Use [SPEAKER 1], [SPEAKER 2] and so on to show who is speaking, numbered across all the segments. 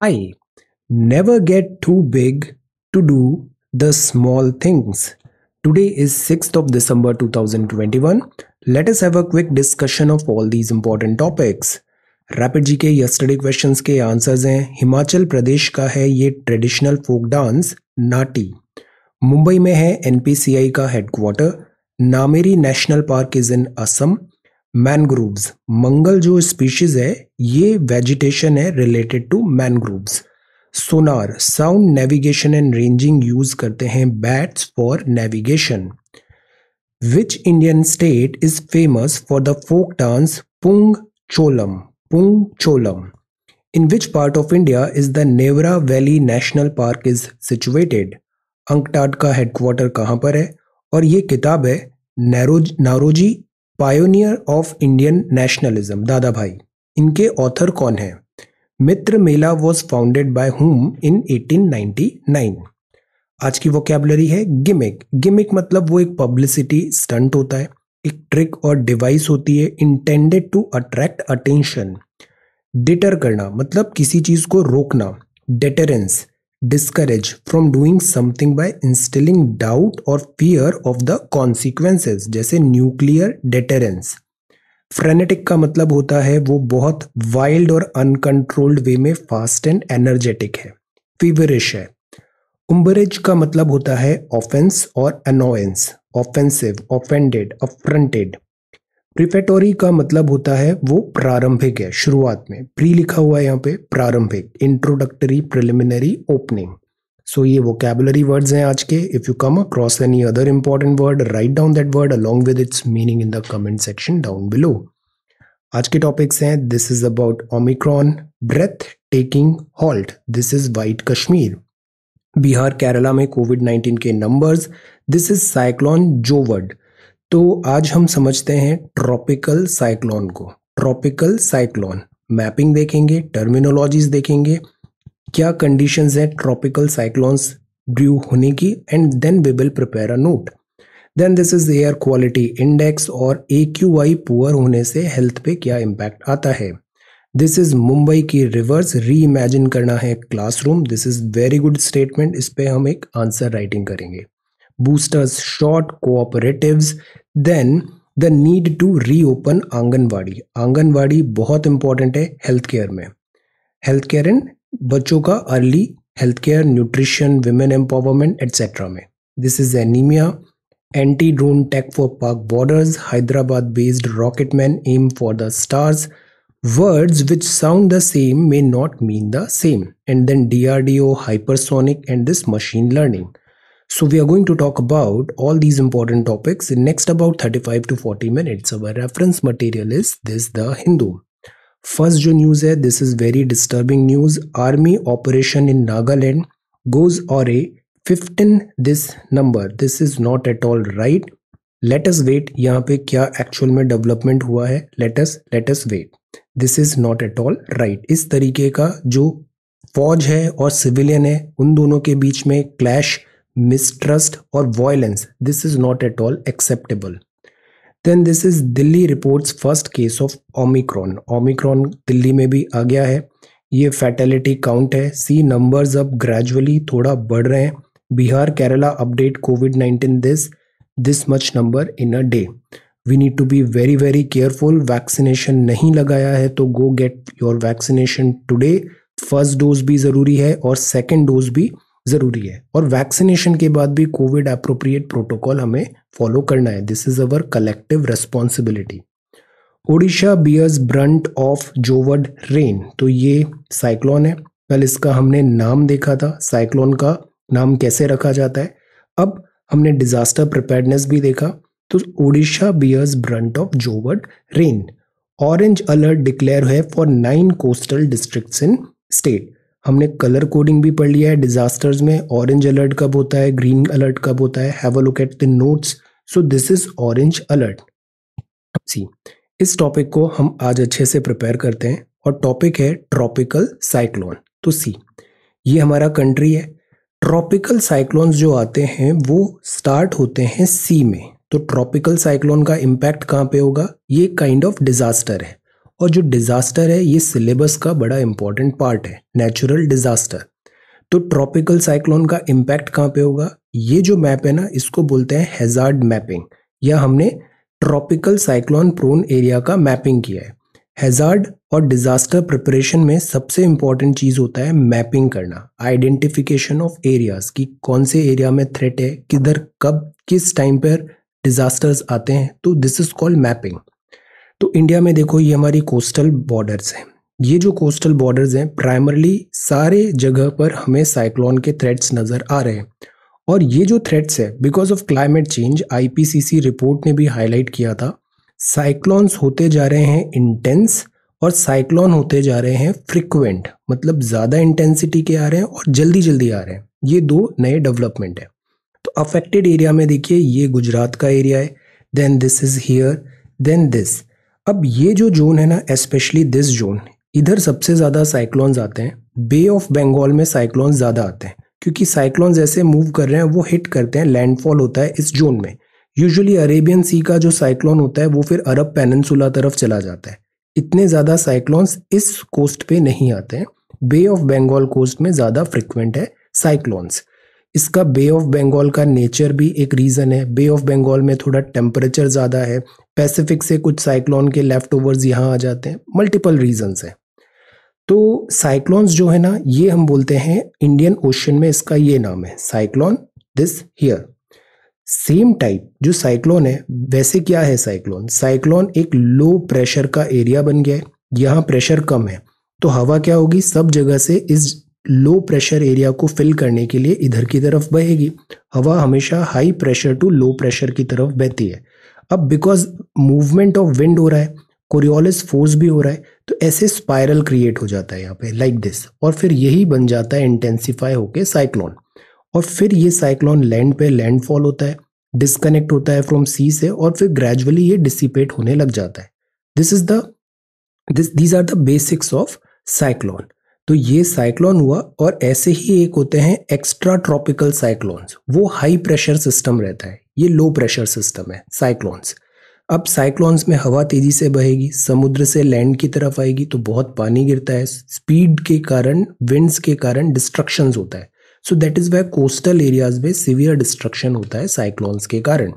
[SPEAKER 1] I never get too big to do the small things. Today is 6th of December 2021. Let us have a quick discussion of all these important topics. Rapid G के yesterday questions के answers हैं हिमाचल प्रदेश का है ये traditional folk dance Nati Mumbai में है NPCI का headquarter Nameri national park is in Assam mangroves मंगल जो स्पीशीज है ये वेजिटेशन है related to mangroves sonar sound navigation and ranging use करते हैं bats for navigation which Indian state is famous for the folk dance Pung Cholom Pung Cholom in which part of India is the Neora valley national park is situated UNCTAD का headquarter कहाँ पर है और ये किताब है Naoroji pioneer of Indian nationalism Dadabhai इनके author कौन है Mitra Mela was founded by whom in 1899 आज की वोकेबलरी है गिमिक गिमिक मतलब वो एक पब्लिसिटी स्टंट होता है एक ट्रिक और डिवाइस होती है intended to attract attention deter करना मतलब किसी चीज को रोकना deterrence discourage from doing something by instilling doubt और फियर ऑफ द consequences जैसे न्यूक्लियर deterrence फ्रेनेटिक का मतलब होता है वो बहुत वाइल्ड और अनकंट्रोल्ड वे में फास्ट एंड एनर्जेटिक है फीवरिश है उम्बरेज का मतलब होता है ऑफेंस और annoyance offensive offended affronted preparatory का मतलब होता है वो प्रारंभिक है शुरुआत में प्री लिखा हुआ है यहाँ पे प्रारंभिक इंट्रोडक्टरी प्रिलिमिनरी ओपनिंग सो ये वो कैबुलरी वर्ड्स हैं आज के if you come across any other important word write down that word along with its meaning in the comment section down below आज के टॉपिक्स हैं this is about omicron breath taking halt this is white Kashmir Bihar Kerala में COVID nineteen के numbers this is cyclone Jawad तो आज हम समझते हैं ट्रॉपिकल साइक्लोन को ट्रॉपिकल साइक्लोन मैपिंग देखेंगे टर्मिनोलॉजीज देखेंगे क्या कंडीशंस हैं ट्रॉपिकल साइक्लोन्स ड्यू होने की and then we will prepare a note then this is air quality index और ए क्यू आई पुअर होने से हेल्थ पे क्या इम्पैक्ट आता है दिस इज मुंबई की रिवर्स री इमेजिन करना है classroom this is very good statement इस पर हम एक आंसर राइटिंग करेंगे boosters short cooperatives then the need to reopen anganwadi anganwadi बहुत इंपॉर्टेंट है हेल्थ केयर में हेल्थ केयर एंड बच्चों का early health care nutrition women empowerment etcetera में this is anaemia anti drone tech for Pak borders Hyderabad based rocket man aim for the stars words which sound the same may not mean the same and then drdo hypersonic and this machine learning So we are going to talk about all these important topics in next about 35 to 40 minutes. Our reference material is this The Hindu. First जो news है this is very disturbing news army operation in Nagaland goes awry fifteen this number this is not at all right let's wait यहाँ पे क्या actual में development हुआ है let's let's wait this is not at all right इस तरीके का जो फौज है और सिविलियन है उन दोनों के बीच में क्लैश मिसट्रस्ट और violence this is not at all acceptable then this is Delhi reports first case of omicron omicron Delhi में भी आ गया है ये फैटेलिटी काउंट है सी नंबर्स अब ग्रेजुअली थोड़ा बढ़ रहे हैं Bihar Kerala update covid nineteen this this much number in a day we need to be very very careful vaccination नहीं लगाया है तो go get your vaccination today first dose भी ज़रूरी है और सेकेंड डोज भी ज़रूरी है और वैक्सीनेशन के बाद भी कोविड अप्रोप्रिएट प्रोटोकॉल हमें फॉलो करना है this is our collective responsibility Odisha bears brunt of Jawad rain तो ये साइक्लोन है कल इसका हमने नाम देखा था साइक्लोन का नाम कैसे रखा जाता है अब हमने डिजास्टर प्रिपेयरनेस भी देखा तो Odisha bears brunt of Jawad rain orange alert declare है for nine coastal districts in state हमने कलर कोडिंग भी पढ़ लिया है डिजास्टर्स में ऑरेंज अलर्ट कब होता है ग्रीन अलर्ट कब होता है have a look at the notes so this is orange alert see इस टॉपिक को हम आज अच्छे से प्रिपेयर करते हैं और टॉपिक है ट्रॉपिकल साइक्लोन तो सी ये हमारा कंट्री है ट्रॉपिकल साइक्लोन्स जो आते हैं वो स्टार्ट होते हैं सी में तो ट्रॉपिकल साइक्लोन का इम्पैक्ट कहाँ पे होगा ये काइंड ऑफ डिजास्टर है और जो डिज़ास्टर है ये सिलेबस का बड़ा इंपॉर्टेंट पार्ट है नेचुरल डिज़ास्टर तो ट्रॉपिकल साइक्लोन का इम्पैक्ट कहाँ पे होगा ये जो मैप है ना इसको बोलते हैं हेजार्ड मैपिंग या हमने ट्रॉपिकल साइक्लोन प्रोन एरिया का मैपिंग किया है हेजार्ड और डिज़ास्टर प्रिपरेशन में सबसे इंपॉर्टेंट चीज़ होता है मैपिंग करना आइडेंटिफिकेशन ऑफ एरियाज़ कि कौन से एरिया में थ्रेट है किधर कब किस टाइम पर डिज़ास्टर्स आते हैं तो दिस इज़ कॉल्ड मैपिंग तो इंडिया में देखो ये हमारी कोस्टल बॉर्डर्स हैं ये जो कोस्टल बॉर्डर्स हैं प्राइमरली सारे जगह पर हमें साइक्लोन के थ्रेट्स नज़र आ रहे हैं और ये जो थ्रेट्स है because of climate change IPCC report ने भी हाईलाइट किया था साइक्लॉन्स होते जा रहे हैं इंटेंस और साइक्लॉन होते जा रहे हैं फ्रिक्वेंट मतलब ज़्यादा इंटेंसिटी के आ रहे हैं और जल्दी जल्दी आ रहे हैं ये दो नए डेवलपमेंट हैं तो अफेक्टेड एरिया में देखिए ये गुजरात का एरिया है then this is here then this अब ये जो जोन है ना स्पेशली दिस जोन इधर सबसे ज़्यादा साइक्लोन्स आते हैं बे ऑफ बंगाल में साइक्लोन्स ज़्यादा आते हैं क्योंकि साइक्लोन्स ऐसे मूव कर रहे हैं वो हिट करते हैं लैंडफॉल होता है इस जोन में यूजुअली अरेबियन सी का जो साइक्लोन होता है वो फिर अरब पेनसुला तरफ चला जाता है इतने ज़्यादा साइक्लोन्स इस कोस्ट पे नहीं आते हैं बे ऑफ बंगाल कोस्ट में ज़्यादा फ्रिक्वेंट है साइक्लोन्स इसका बे ऑफ बंगाल का नेचर भी एक रीज़न है बे ऑफ बंगाल में थोड़ा टेम्परेचर ज़्यादा है पैसिफिक से कुछ साइक्लोन के लेफ्ट ओवर्स यहाँ आ जाते हैं मल्टीपल रीजनस हैं तो साइक्लोन्स जो है ना ये हम बोलते हैं इंडियन ओशन में इसका ये नाम है cyclone this here same type जो साइक्लोन है वैसे क्या है साइक्लोन साइक्लोन एक लो प्रेशर का एरिया बन गया है यहाँ प्रेशर कम है तो हवा क्या होगी सब जगह से इस लो प्रेशर एरिया को फिल करने के लिए इधर की तरफ बहेगी हवा हमेशा high pressure to low pressure की तरफ बहती है अब बिकॉज मूवमेंट ऑफ विंड हो रहा है कोरियोलिस फोर्स भी हो रहा है तो ऐसे स्पायरल क्रिएट हो जाता है यहाँ पे लाइक like दिस और फिर यही बन जाता है इंटेंसीफाई होके साइक्लोन और फिर ये साइक्लोन लैंड पे लैंडफॉल होता है डिसकनेक्ट होता है फ्रॉम सी से और फिर ग्रेजुअली ये डिसिपेट होने लग जाता है this is this these are the basics of cyclone तो ये साइक्लोन हुआ और ऐसे ही एक होते हैं एक्स्ट्रा ट्रॉपिकल साइक्लोन्स वो हाई प्रेशर सिस्टम रहता है ये लो प्रेशर सिस्टम है साइक्लोन्स अब साइक्लोन्स में हवा तेज़ी से बहेगी समुद्र से लैंड की तरफ आएगी तो बहुत पानी गिरता है स्पीड के कारण विंड्स के कारण डिस्ट्रक्शंस होता है so that is why coastal areas में सिवियर डिस्ट्रक्शन होता है साइक्लोन्स के कारण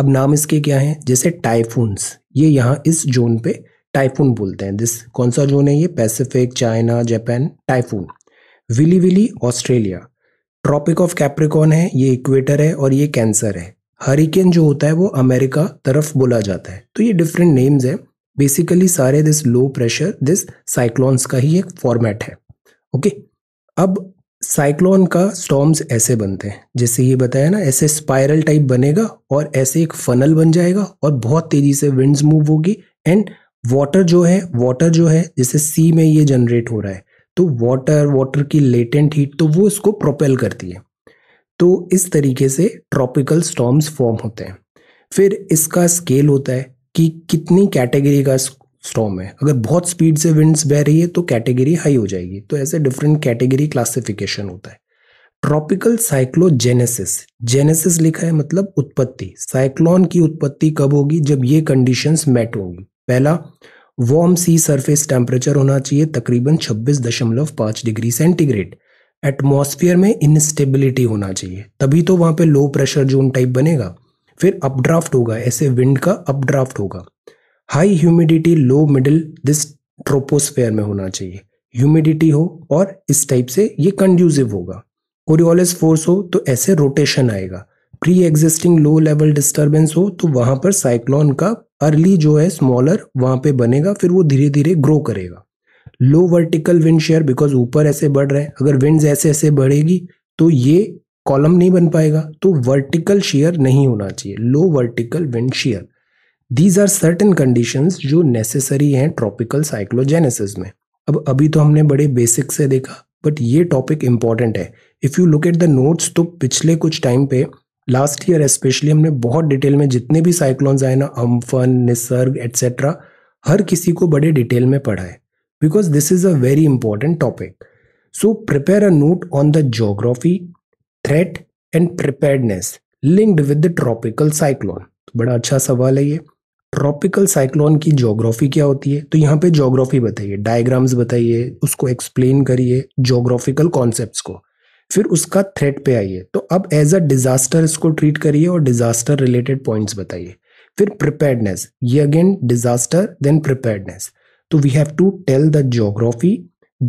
[SPEAKER 1] अब नाम इसके क्या हैं जैसे टाइफून्स ये यहाँ इस जोन पे टाइफून बोलते हैं दिस कौन सा जोन है ये Pacific China Japan typhoon willy willy Australia tropic of Capricorn है ये इक्वेटर है और ये कैंसर है हरिकेन जो होता है वो अमेरिका तरफ बोला जाता है तो ये डिफरेंट नेम्स है बेसिकली सारे this low pressure this cyclones का ही एक फॉर्मेट है ओके okay? अब साइक्लोन का स्टॉम्स ऐसे बनते हैं जैसे ये बताया ना ऐसे स्पायरल टाइप बनेगा और ऐसे एक फनल बन जाएगा और बहुत तेज़ी से विंड्स मूव होगी एंड वाटर जो है वाटर जो है जैसे सी में ये जनरेट हो रहा है तो वाटर वाटर की लेटेंट हीट तो वो इसको प्रोपेल करती है तो इस तरीके से ट्रॉपिकल स्टॉम्स फॉर्म होते हैं फिर इसका स्केल होता है कि कितनी कैटेगरी का स्टॉम है अगर बहुत स्पीड से विंड्स बह रही है तो कैटेगरी हाई हो जाएगी तो ऐसे डिफरेंट कैटेगरी क्लासिफिकेशन होता है ट्रॉपिकल साइक्लोजेनेसिस जेनेसिस लिखा है मतलब उत्पत्ति साइक्लोन की उत्पत्ति कब होगी जब ये कंडीशंस मेट होंगी पहला वार्म सी सरफेस टेम्परेचर होना चाहिए तकरीबन 26.5 डिग्री सेंटीग्रेड एटमॉस्फेयर में इनस्टेबिलिटी होना चाहिए तभी तो वहाँ पे लो प्रेशर जोन टाइप बनेगा फिर अपड्राफ्ट होगा ऐसे विंड का अपड्राफ्ट होगा high humidity low middle this troposphere में होना चाहिए ह्यूमिडिटी हो और इस टाइप से ये कंड्यूसिव होगा कोरियोलिस फोर्स हो तो ऐसे रोटेशन आएगा pre existing low level disturbance हो तो वहाँ पर साइक्लोन का अर्ली जो है स्मॉलर वहां पे बनेगा फिर वो धीरे धीरे ग्रो करेगा low vertical wind shear because ऊपर ऐसे बढ़ रहे हैं अगर विंड ऐसे ऐसे बढ़ेगी तो ये कॉलम नहीं बन पाएगा तो वर्टिकल शेयर नहीं होना चाहिए low vertical wind shear these are certain condition जो नेसेसरी हैं ट्रॉपिकल साइक्लोजेनेसिस में अब अभी तो हमने बड़े बेसिक से देखा बट ये टॉपिक इम्पॉर्टेंट है if you look at the notes तो पिछले कुछ टाइम पे लास्ट ईयर स्पेशली हमने बहुत डिटेल में जितने भी साइक्लोन्स आए ना अम्फन निसर्ग एट्सेट्रा हर किसी को बड़े डिटेल में पढ़ा है because this is a very important topic so prepare a note on the geography threat and preparedness linked with the tropical cyclone तो बड़ा अच्छा सवाल है ये ट्रॉपिकल साइक्लोन की जोग्राफी क्या होती है तो यहाँ पे जोग्राफी बताइए डायग्राम्स बताइए उसको एक्सप्लेन करिए जोग्राफिकल कॉन्सेप्ट को फिर उसका थ्रेट पे आइए तो अब एज अ डिजास्टर इसको ट्रीट करिए और डिजास्टर रिलेटेड पॉइंट्स बताइए फिर प्रिपेयर्डनेस ये अगेन डिजास्टर देन प्रिपेयर्डनेस तो we have to tell the geography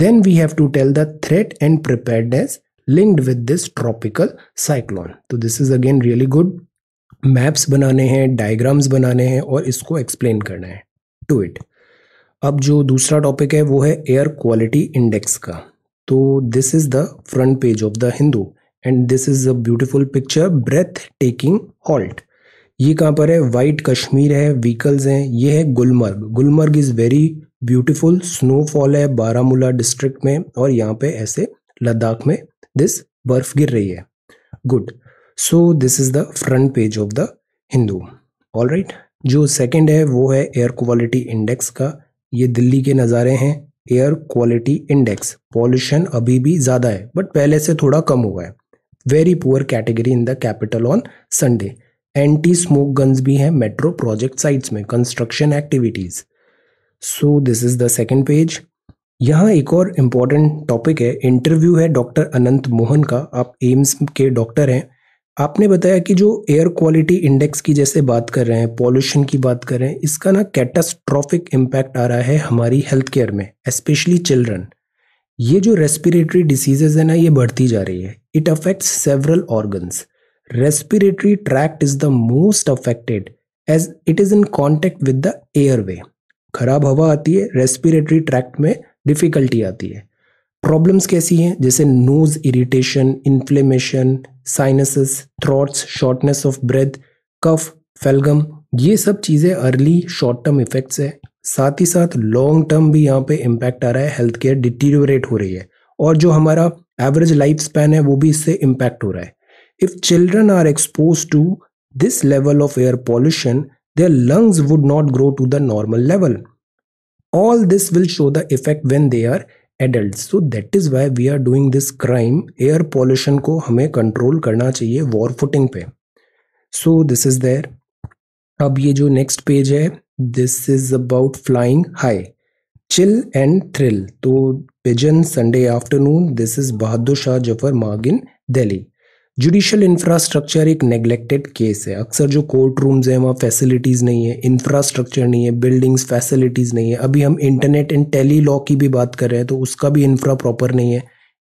[SPEAKER 1] then we have to tell the threat and preparedness linked with this tropical cyclone तो this is again really good maps बनाने हैं diagrams बनाने हैं और इसको explain करना है टू इट अब जो दूसरा टॉपिक है वो है एयर क्वालिटी इंडेक्स का तो this is the front page of the Hindu and this is a beautiful picture breath taking halt ये कहाँ पर है वाइट कश्मीर है व्हीकल्स हैं ये है Gulmarg Gulmarg is very beautiful snowfall है बारामूला डिस्ट्रिक्ट में और यहाँ पे ऐसे लद्दाख में दिस बर्फ गिर रही है good so this is the front page of the Hindu all right जो सेकेंड है वो है एयर क्वालिटी इंडेक्स का ये दिल्ली के नज़ारे हैं एयर क्वालिटी इंडेक्स पॉल्यूशन अभी भी ज़्यादा है बट पहले से थोड़ा कम हुआ है very poor category in the capital on Sunday anti smog guns भी हैं मेट्रो प्रोजेक्ट साइट्स में construction activities so this is the second page यहाँ एक और इम्पॉर्टेंट टॉपिक है इंटरव्यू है डॉक्टर अनंत मोहन का आप एम्स के डॉक्टर हैं आपने बताया कि जो एयर क्वालिटी इंडेक्स की जैसे बात कर रहे हैं पॉल्यूशन की बात कर रहे हैं इसका ना कैटास्ट्रॉफिक इम्पैक्ट आ रहा है हमारी हेल्थ केयर में स्पेशली चिल्ड्रन ये जो रेस्पिरेटरी डिसीजेज है ना ये बढ़ती जा रही है it affects several organs respiratory tract is the most affected as it is in contact with the air way खराब हवा आती है रेस्पिरेटरी ट्रैक्ट में डिफ़िकल्टी आती है प्रॉब्लम्स कैसी हैं जैसे nose irritation inflammation sinuses throats shortness of breath cough phlegm ये सब चीज़ें अर्ली शॉर्ट टर्म इफेक्ट्स है साथ ही साथ लॉन्ग टर्म भी यहाँ पे इम्पैक्ट आ रहा है हेल्थ केयर डिटीरियोरेट हो रही है और जो हमारा एवरेज लाइफ स्पैन है वो भी इससे इम्पैक्ट हो रहा है if children are expose to this level of air pollution their lungs would not grow to the normal level all this will show the effect when they are adult so that is why we are doing this crime air pollution को हमें control करना चाहिए war footing पे सो this is there अब ये जो next page है this is about flying high chill and thrill तो pigeon Sunday afternoon this is Bahadur Shah Zafar Marg in Delhi judicial infrastructure एक नेग्लेक्टेड केस है अक्सर जो कोर्ट रूम्स हैं वहाँ फैसिलिटीज़ नहीं है इंफ्रास्ट्रक्चर नहीं है बिल्डिंग्स फैसिलिटीज़ नहीं है अभी हम इंटरनेट एंड टेली लॉ की भी बात कर रहे हैं तो उसका भी इंफ्रा प्रॉपर नहीं है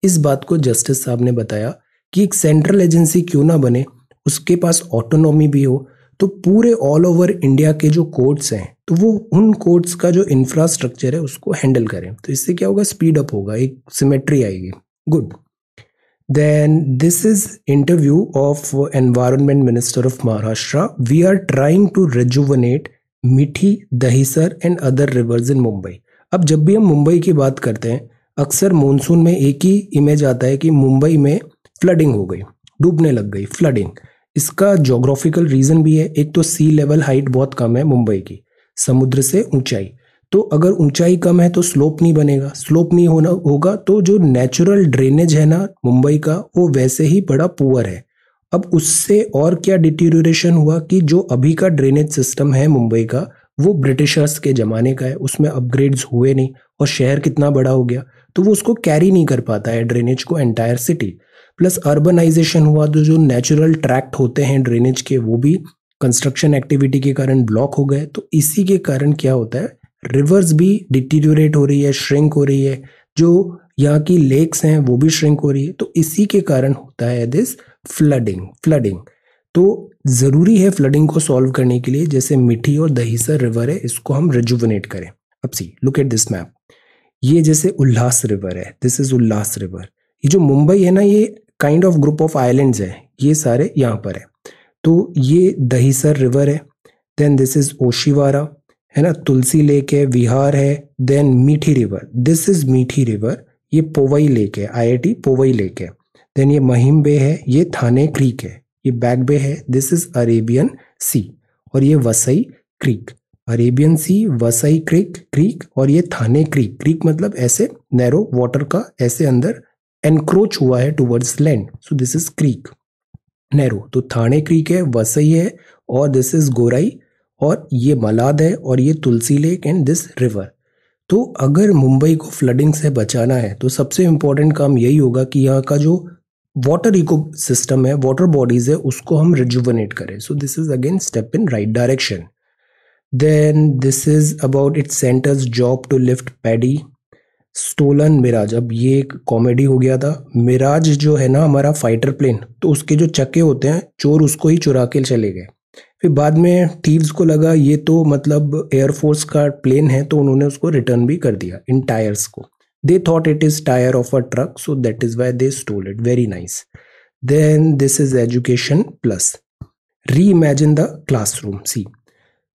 [SPEAKER 1] इस बात को जस्टिस साहब ने बताया कि एक सेंट्रल एजेंसी क्यों ना बने उसके पास ऑटोनॉमी भी हो तो पूरे ऑल ओवर इंडिया के जो कोर्ट्स हैं तो वो उन कोर्ट्स का जो इंफ्रास्ट्रक्चर है उसको हैंडल करें तो इससे क्या होगा स्पीड अप होगा एक सिमेट्री आएगी good then this is interview of environment minister of maharashtra we are trying to rejuvenate Mithi Dahisar and other rivers in Mumbai अब जब भी हम मुंबई की बात करते हैं अक्सर मानसून में एक ही इमेज आता है कि मुंबई में फ्लडिंग हो गई डूबने लग गई फ्लडिंग इसका जोग्राफिकल रीज़न भी है एक तो सी लेवल हाइट बहुत कम है मुंबई की समुद्र से ऊंचाई तो अगर ऊंचाई कम है तो स्लोप नहीं बनेगा स्लोप नहीं होना होगा तो जो नेचुरल ड्रेनेज है ना मुंबई का वो वैसे ही बड़ा पुअर है अब उससे और क्या डिटीरेशन हुआ कि जो अभी का ड्रेनेज सिस्टम है मुंबई का वो ब्रिटिशर्स के ज़माने का है उसमें अपग्रेड्स हुए नहीं और शहर कितना बड़ा हो गया तो वो उसको कैरी नहीं कर पाता है ड्रेनेज को एंटायर सिटी प्लस अर्बनाइजेशन हुआ तो जो नेचुरल ट्रैक्ट होते हैं ड्रेनेज के वो भी कंस्ट्रक्शन एक्टिविटी के कारण ब्लॉक हो गए तो इसी के कारण क्या होता है रिवर्स भी डिटीरियोरेट हो रही है श्रिंक हो रही है जो यहाँ की लेक्स हैं वो भी श्रिंक हो रही है तो इसी के कारण होता है दिस फ्लडिंग फ्लडिंग तो ज़रूरी है फ्लडिंग को सॉल्व करने के लिए जैसे मिठी और दहीसर रिवर है इसको हम रिजुवनेट करें अब see look at this map ये जैसे उल्लास रिवर है दिस इज़ उल्लास रिवर ये जो मुंबई है ना ये kind of group of islands है ये सारे यहाँ पर है तो ये दहीसर रिवर है देन दिस इज़ ओशीवारा है ना तुलसी लेक है विहार है then Mithi river this is Mithi river ये पोवई लेक है आईआईटी पोवई लेक है देन ये महिम बे है ये थाने क्रीक है ये बैक बे है दिस इज अरेबियन सी और ये Vasai creek Arabian sea Vasai creek creek और ये थाने क्रीक क्रीक मतलब ऐसे नैरो वाटर का ऐसे अंदर एनक्रोच हुआ है towards land so this is creek narrow तो थाने क्रीक है वसई है और दिस इज गोराई और ये मलाद है और ये Tulsi lake and this river तो अगर मुंबई को फ्लडिंग से बचाना है तो सबसे इम्पोर्टेंट काम यही होगा कि यहाँ का जो वाटर इको सिस्टम है वाटर बॉडीज़ है उसको हम रिजुवनेट करें so this is again step in right direction then this is about it's centre's job to lift paddy stolen Mirage अब ये एक कॉमेडी हो गया था मिराज जो है ना हमारा फाइटर प्लेन तो उसके जो चक्के होते हैं चोर उसको ही चुरा के चले गए फिर बाद में थीव्स को लगा ये तो मतलब एयरफोर्स का प्लेन है तो उन्होंने उसको रिटर्न भी कर दिया इन टायर्स को they thought it is tyre of a truck so that is why they stole it very nice then this is education plus reimagine the classroom see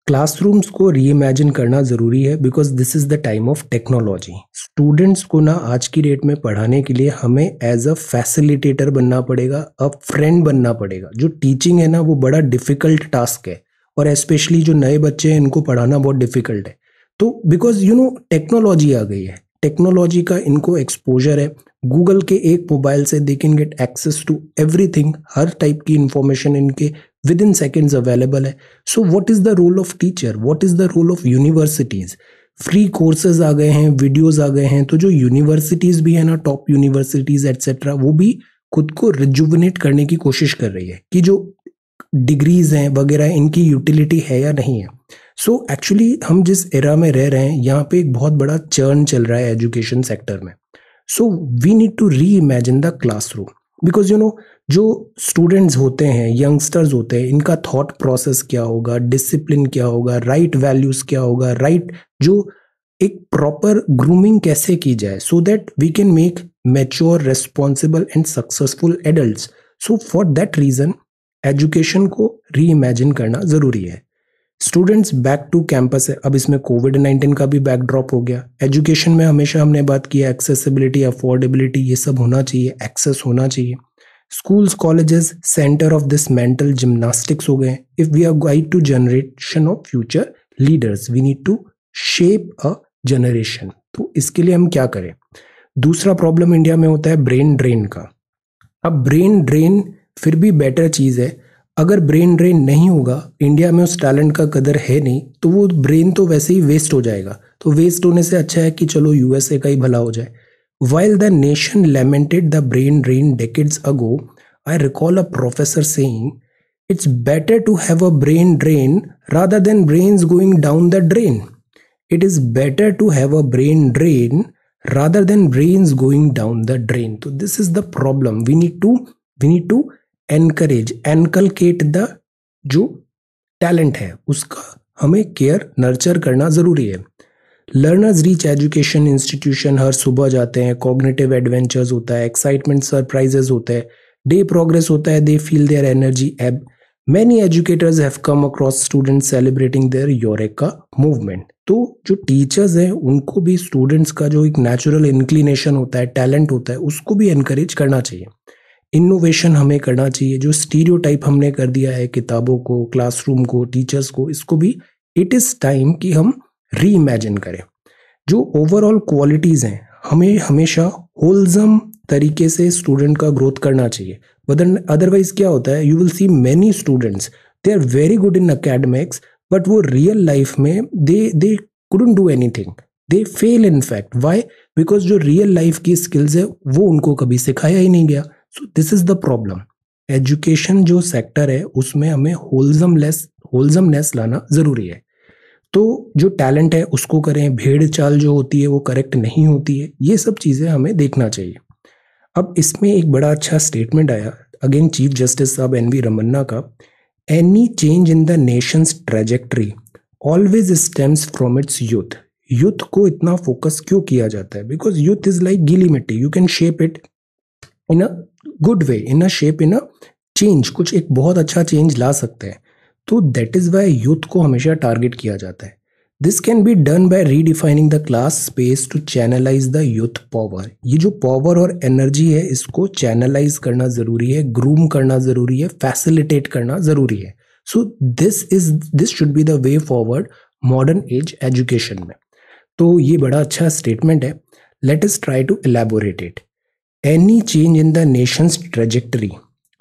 [SPEAKER 1] classrooms को रीइमेजिन करना ज़रूरी है because this is the time of technology students को ना आज की date में पढ़ाने के लिए हमें एज अ फैसिलिटेटर बनना पड़ेगा अ फ्रेंड बनना पड़ेगा जो टीचिंग है ना वो बड़ा डिफ़िकल्ट टास्क है और स्पेशली जो नए बच्चे हैं इनको पढ़ाना बहुत डिफ़िकल्ट है तो बिकॉज यू नो टेक्नोलॉजी आ गई है टेक्नोलॉजी का इनको एक्सपोजर है गूगल के एक मोबाइल से they can get access to everything हर टाइप की इंफॉर्मेशन इनके विद इन सेकेंड्स अवेलेबल है so what is the role of teacher what is the role of universities free courses आ गए हैं वीडियोज़ आ गए हैं तो जो यूनिवर्सिटीज़ भी है ना टॉप यूनिवर्सिटीज़ एट्सेट्रा वो भी खुद को रिजुविनेट करने की कोशिश कर रही है कि जो डिग्रीज हैं वगैरह इनकी यूटिलिटी है या नहीं है सो so, एक्चुअली हम जिस एरा में रह रहे हैं यहाँ पे एक बहुत बड़ा चर्न चल रहा है एजुकेशन सेक्टर में so we need to reimagine the classroom because you know जो स्टूडेंट्स होते हैं यंगस्टर्स होते हैं इनका थॉट प्रोसेस क्या होगा डिसिप्लिन क्या होगा राइट right वैल्यूज़ क्या होगा राइट right, जो एक प्रॉपर ग्रूमिंग कैसे की जाए so that we can make mature responsible and successful adult so for that reason education को री इमेजिन करना ज़रूरी है स्टूडेंट्स बैक टू कैंपस है अब इसमें कोविड नाइन्टीन का भी बैकड्रॉप हो गया एजुकेशन में हमेशा हमने बात की एक्सेसिबिलिटी अफोर्डेबिलिटी ये सब होना चाहिए एक्सेस होना चाहिए schools colleges centre of this mental gymnastics हो गए if we are guide to generation of future leaders we need to shape a generation तो इसके लिए हम क्या करें दूसरा प्रॉब्लम इंडिया में होता है ब्रेन ड्रेन का अब ब्रेन ड्रेन फिर भी बेटर चीज़ है अगर ब्रेन ड्रेन नहीं होगा इंडिया में उस टैलेंट का कदर है नहीं तो वो ब्रेन तो वैसे ही वेस्ट हो जाएगा तो वेस्ट होने से अच्छा है कि चलो यूएसए का ही भला हो जाए while the nation lamented the brain drain decades ago I recall a professor saying it's better to have a brain drain rather than brain going down the drain it is better to have a brain drain rather than brain going down the drain तो this is the problem we need to we need to encourage inculcate the जो talent है उसका हमें care nurture करना ज़रूरी है learners reach education institution हर सुबह जाते हैं कॉग्निटिव एडवेंचर्स होता है एक्साइटमेंट सरप्राइजेस होते हैं डे प्रोग्रेस होता है they feel their energy as many educators have come across student celebrating their eureka movement तो जो टीचर्स हैं उनको भी स्टूडेंट्स का जो एक नेचुरल इंक्लिनेशन होता है टैलेंट होता है उसको भी एनकरेज करना चाहिए इनोवेशन हमें करना चाहिए जो स्टीरियो हमने कर दिया है किताबों को क्लासरूम को टीचर्स को इसको भी इट इज़ टाइम कि हम री इमेजिन करें जो ओवरऑल क्वालिटीज़ हैं हमें हमेशा होल्जम तरीके से स्टूडेंट का ग्रोथ करना चाहिए वदर अदरवाइज क्या होता है you will see many students they are very good in academics but वो रियल लाइफ में they they couldn't do anything they fail in fact why because जो रियल लाइफ की स्किल्स है वो उनको कभी सिखाया ही नहीं गया so this is the problem education जो सेक्टर है उसमें हमें होल्जमलेस होल्जमनेस लाना ज़रूरी है तो जो टैलेंट है उसको करें भेड़ चाल जो होती है वो करेक्ट नहीं होती है ये सब चीज़ें हमें देखना चाहिए अब इसमें एक बड़ा अच्छा स्टेटमेंट आया अगेन चीफ जस्टिस साहब एन वी रमन्ना का any change in the nation's trajectory always stems from its youth youth को इतना फोकस क्यों किया जाता है बिकॉज यूथ इज लाइक गिली मिट्टी you can shape it in a good way in a shape in a change कुछ एक बहुत अच्छा चेंज ला सकते हैं तो दैट इज़ वाई यूथ को हमेशा टारगेट किया जाता है this can be done by redefining the class space to channelise the youth power ये जो पावर और एनर्जी है इसको चैनलाइज करना ज़रूरी है ग्रूम करना ज़रूरी है फैसिलिटेट करना ज़रूरी है so this is this should be the way forward modern age education में तो ये बड़ा अच्छा स्टेटमेंट है let us try to elaborate it Any change in the nation's trajectory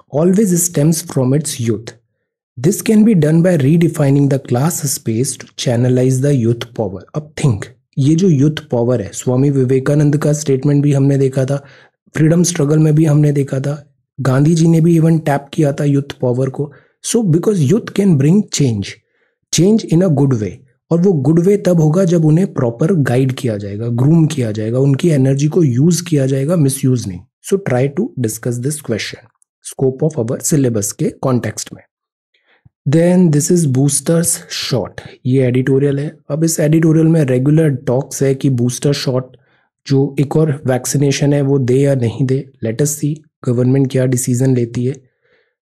[SPEAKER 1] always stems from its youth. This can be done by redefining the class space to channelize the youth power. अब think, ये जो youth power है स्वामी विवेकानंद का statement भी हमने देखा था freedom struggle में भी हमने देखा था गांधी जी ने भी even tap किया था youth power को so because youth can bring change change in a good way और वो गुड वे तब होगा जब उन्हें प्रॉपर गाइड किया जाएगा ग्रूम किया जाएगा उनकी एनर्जी को यूज किया जाएगा मिस यूज नहीं so try to discuss this question scope of our syllabus के कॉन्टेक्स्ट में then this is boosters shot ये एडिटोरियल है अब इस एडिटोरियल में रेगुलर टॉक्स है कि बूस्टर शॉट जो एक और वैक्सीनेशन है वो दे या नहीं दे लेटस सी गवर्नमेंट क्या डिसीजन लेती है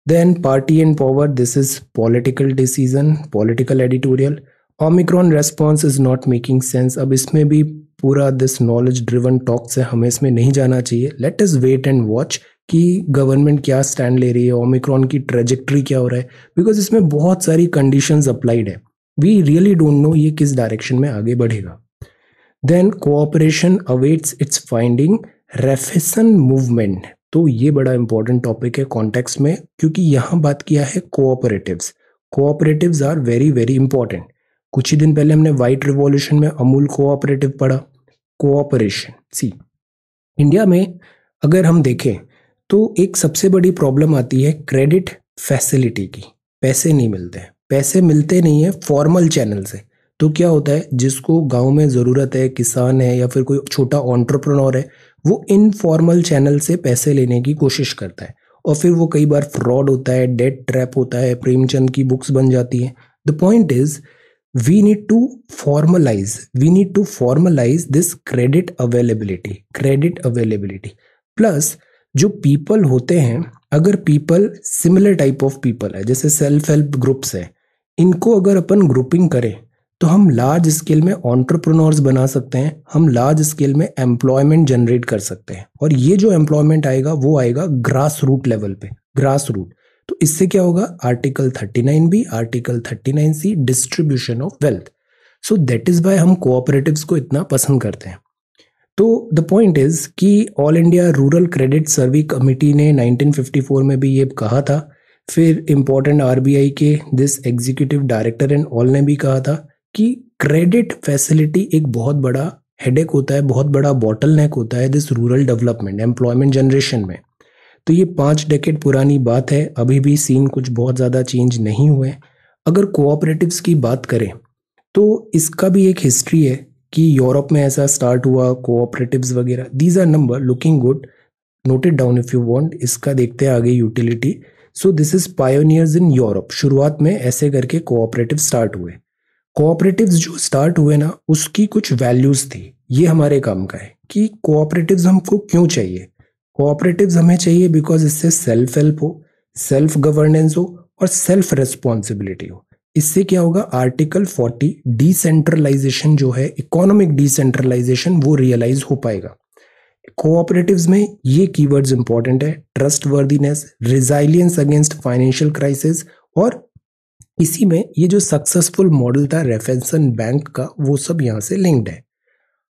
[SPEAKER 1] then party and power this is political decision political editorial omicron response is not making sense अब इसमें भी पूरा दिस नॉलेज ड्रिवन टॉक्स है हमें इसमें नहीं जाना चाहिए let us wait and watch कि गवर्नमेंट क्या स्टैंड ले रही है ओमिक्रॉन की ट्रेजेक्ट्री क्या हो रहा है बिकॉज इसमें बहुत सारी कंडीशन अप्लाइड है वी रियली डोंट नो ये किस डायरेक्शन में आगे बढ़ेगा then cooperation awaits its finding रेफेसन मूवमेंट तो ये बड़ा इंपॉर्टेंट टॉपिक है कॉन्टेक्स्ट में क्योंकि यहाँ बात किया है cooperatives cooperatives are very very important कुछ ही दिन पहले हमने वाइट रिवॉल्यूशन में अमूल कोऑपरेटिव पढ़ा कोऑपरेशन सी इंडिया में अगर हम देखें तो एक सबसे बड़ी प्रॉब्लम आती है क्रेडिट फैसिलिटी की पैसे नहीं मिलते हैं पैसे मिलते नहीं है फॉर्मल चैनल से तो क्या होता है जिसको गांव में ज़रूरत है किसान है या फिर कोई छोटा ऑन्टरप्रनोर है वो इनफॉर्मल चैनल से पैसे लेने की कोशिश करता है और फिर वो कई बार फ्रॉड होता है डेट ट्रैप होता है प्रेमचंद की बुक्स बन जाती हैं the point is we need to formalize we need to formalize this credit availability credit availability plus जो पीपल होते हैं अगर people similar type of people है जैसे सेल्फ हेल्प ग्रुप्स हैं इनको अगर अपन ग्रुपिंग करें तो हम लार्ज स्केल में ऑन्टरप्रनोर्स बना सकते हैं हम लार्ज स्केल में एम्प्लॉयमेंट जनरेट कर सकते हैं और ये जो एम्प्लॉयमेंट आएगा वो आएगा ग्रास रूट लेवल पे ग्रास रूट तो इससे क्या होगा article 39 B article 39 C distribution of wealth so that is why हम कोऑपरेटिव्स को इतना पसंद करते हैं तो द पॉइंट इज़ कि all India rural credit survey committee ने 1954 में भी ये कहा था फिर इम्पोर्टेंट आरबीआई के this executive director and all ने भी कहा था कि क्रेडिट फैसिलिटी एक बहुत बड़ा हेडेक होता है बहुत बड़ा बॉटल नेक होता है this rural development employment generation में तो ये पाँच डेकेट पुरानी बात है अभी भी सीन कुछ बहुत ज़्यादा चेंज नहीं हुए अगर कोऑपरेटिव्स की बात करें तो इसका भी एक हिस्ट्री है कि यूरोप में ऐसा स्टार्ट हुआ कोऑपरेटिव्स वगैरह these are number looking good noted down if you want इसका देखते हैं आगे utility so this is pioneers in Europe शुरुआत में ऐसे करके कोऑपरेटिव स्टार्ट हुए कोऑपरेटिव्स जो स्टार्ट हुए ना उसकी कुछ वैल्यूज़ थी ये हमारे काम का है कि कोऑपरेटिव्स हमको क्यों चाहिए कोऑपरेटिव हमें चाहिए बिकॉज इससे सेल्फ हेल्प हो सेल्फ गवर्नेंस हो और सेल्फ रेस्पॉन्सिबिलिटी हो इससे क्या होगा आर्टिकल 40 डिसेंट्रलाइजेशन जो है इकोनॉमिक डिसेंट्रलाइजेशन वो रियलाइज हो पाएगा कोऑपरेटिव में ये कीवर्ड्स इंपॉर्टेंट है trustworthiness resilience against financial crisis और इसी में ये जो सक्सेसफुल मॉडल था रेफेंसन बैंक का वो सब यहाँ से लिंक्ड है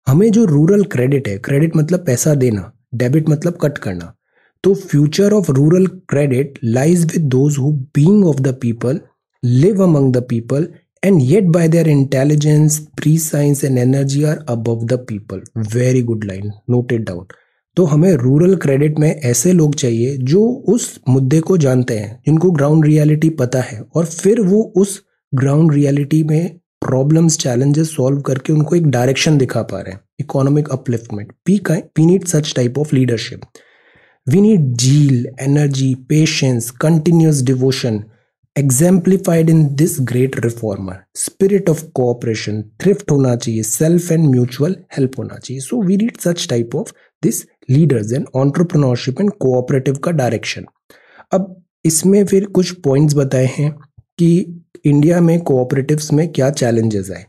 [SPEAKER 1] हमें जो रूरल क्रेडिट है क्रेडिट मतलब पैसा देना डेबिट मतलब कट करना तो future of rural credit lies with those who being of the people live among the people and yet by their intelligence prescience and energy are above the people very good line noted down तो हमें rural credit में ऐसे लोग चाहिए जो उस मुद्दे को जानते हैं जिनको ग्राउंड रियलिटी पता है और फिर वो उस ग्राउंड रियलिटी में प्रॉब्लम्स चैलेंजेस सॉल्व करके उनको एक डायरेक्शन दिखा पा रहे हैं economic upliftment we we need such type of leadership we need zeal energy patience continuous devotion exemplified in this great reformer spirit of cooperation thrift होना चाहिए सेल्फ एंड म्यूचुअल हेल्प होना चाहिए so we need such type of this leaders and entrepreneurship and cooperative का direction अब इसमें फिर कुछ points बताए हैं कि इंडिया में कोऑपरेटिव्स में क्या चैलेंजेस आए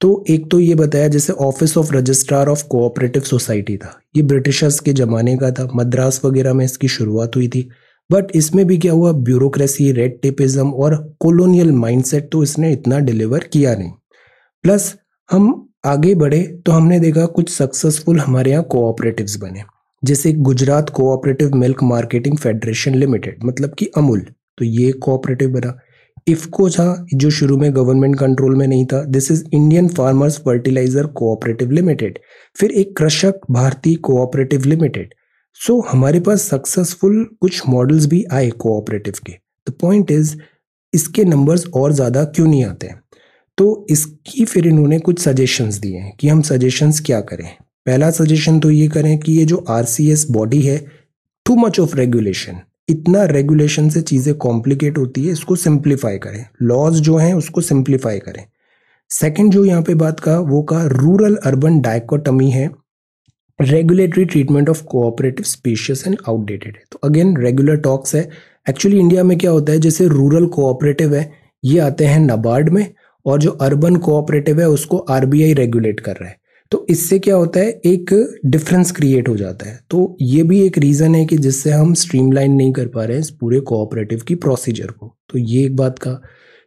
[SPEAKER 1] तो एक तो ये बताया जैसे office of registrar of cooperative society था ये ब्रिटिशर्स के ज़माने का था मद्रास वगैरह में इसकी शुरुआत हुई थी बट इसमें भी क्या हुआ ब्यूरोक्रेसी रेड टेपिज्म और कोलोनियल माइंडसेट तो इसने इतना डिलीवर किया नहीं प्लस हम आगे बढ़े तो हमने देखा कुछ सक्सेसफुल हमारे यहाँ कोऑपरेटिव्स बने जैसे Gujarat cooperative milk marketing federation limited मतलब कि अमूल तो ये कोऑपरेटिव बना इफको था जो शुरू में गवर्नमेंट कंट्रोल में नहीं था this is Indian farmers fertiliser cooperative limited फिर एक कृषक भारती कोऑपरेटिव लिमिटेड सो हमारे पास सक्सेसफुल कुछ मॉडल्स भी आए कोऑपरेटिव के द पॉइंट इज इसके नंबर्स और ज़्यादा क्यों नहीं आते हैं तो इसकी फिर इन्होंने कुछ सजेशंस दिए हैं कि हम सजेशंस क्या करें पहला सजेशन तो ये करें कि ये जो आर बॉडी है टू मच ऑफ रेगुलेशन इतना रेगुलेशन से चीज़ें कॉम्प्लिकेट होती है इसको सिंप्लीफाई करें लॉज जो हैं उसको सिंप्लीफाई करें सेकंड जो यहाँ पे बात का वो का रूरल अर्बन डायकोटमी है regulatory treatment of cooperative specious and outdated है तो अगेन रेगुलर टॉक्स है एक्चुअली इंडिया में क्या होता है जैसे रूरल कोऑपरेटिव है ये आते हैं नबार्ड में और जो अर्बन कोऑपरेटिव है उसको आरबीआई रेगुलेट कर रहा है तो इससे क्या होता है एक डिफरेंस क्रिएट हो जाता है तो ये भी एक रीज़न है कि जिससे हम स्ट्रीमलाइन नहीं कर पा रहे हैं इस पूरे कोऑपरेटिव की प्रोसीजर को तो ये एक बात का